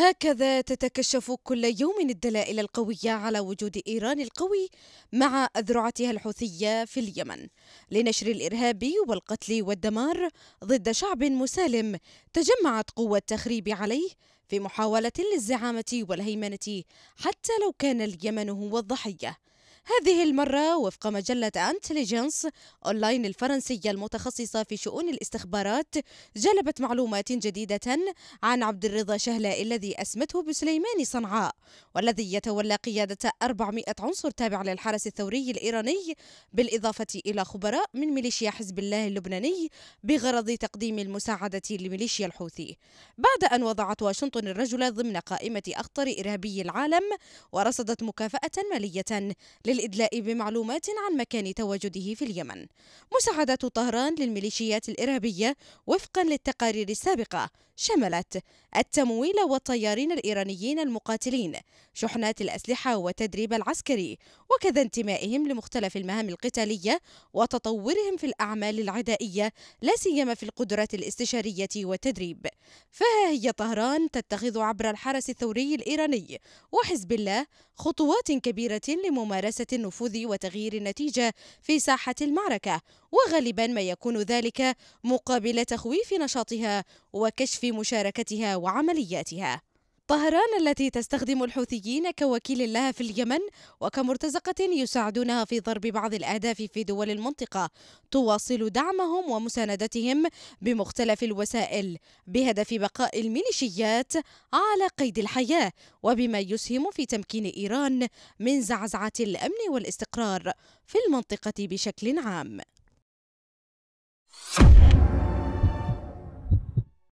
هكذا تتكشف كل يوم الدلائل القوية على وجود إيران القوي مع أذرعتها الحوثية في اليمن لنشر الإرهاب والقتل والدمار ضد شعب مسالم تجمعت قوة التخريب عليه في محاولة للزعامة والهيمنة حتى لو كان اليمن هو الضحية هذه المرة وفق مجلة انتليجنس أونلاين الفرنسية المتخصصة في شؤون الاستخبارات جلبت معلومات جديدة عن عبد الرضا شهلاء الذي أسمته بسليمان صنعاء والذي يتولى قيادة 400 عنصر تابع للحرس الثوري الإيراني بالإضافة إلى خبراء من ميليشيا حزب الله اللبناني بغرض تقديم المساعدة لميليشيا الحوثي بعد أن وضعت واشنطن الرجل ضمن قائمة أخطر إرهابي العالم ورصدت مكافأة مالية لل للإدلاء بمعلومات عن مكان تواجده في اليمن مساعدة طهران للميليشيات الإرهابية وفقا للتقارير السابقة شملت التمويل والطيارين الإيرانيين المقاتلين شحنات الأسلحة والتدريب العسكري وكذا انتمائهم لمختلف المهام القتالية وتطورهم في الأعمال العدائية لا سيما في القدرات الاستشارية والتدريب فها هي طهران تتخذ عبر الحرس الثوري الإيراني وحزب الله خطوات كبيرة لممارسة النفوذ وتغيير النتيجة في ساحة المعركة وغالبا ما يكون ذلك مقابل تخويف نشاطها وكشف في مشاركتها وعملياتها طهران التي تستخدم الحوثيين كوكيل لها في اليمن وكمرتزقة يساعدونها في ضرب بعض الأهداف في دول المنطقة تواصل دعمهم ومساندتهم بمختلف الوسائل بهدف بقاء الميليشيات على قيد الحياة وبما يسهم في تمكين إيران من زعزعة الأمن والاستقرار في المنطقة بشكل عام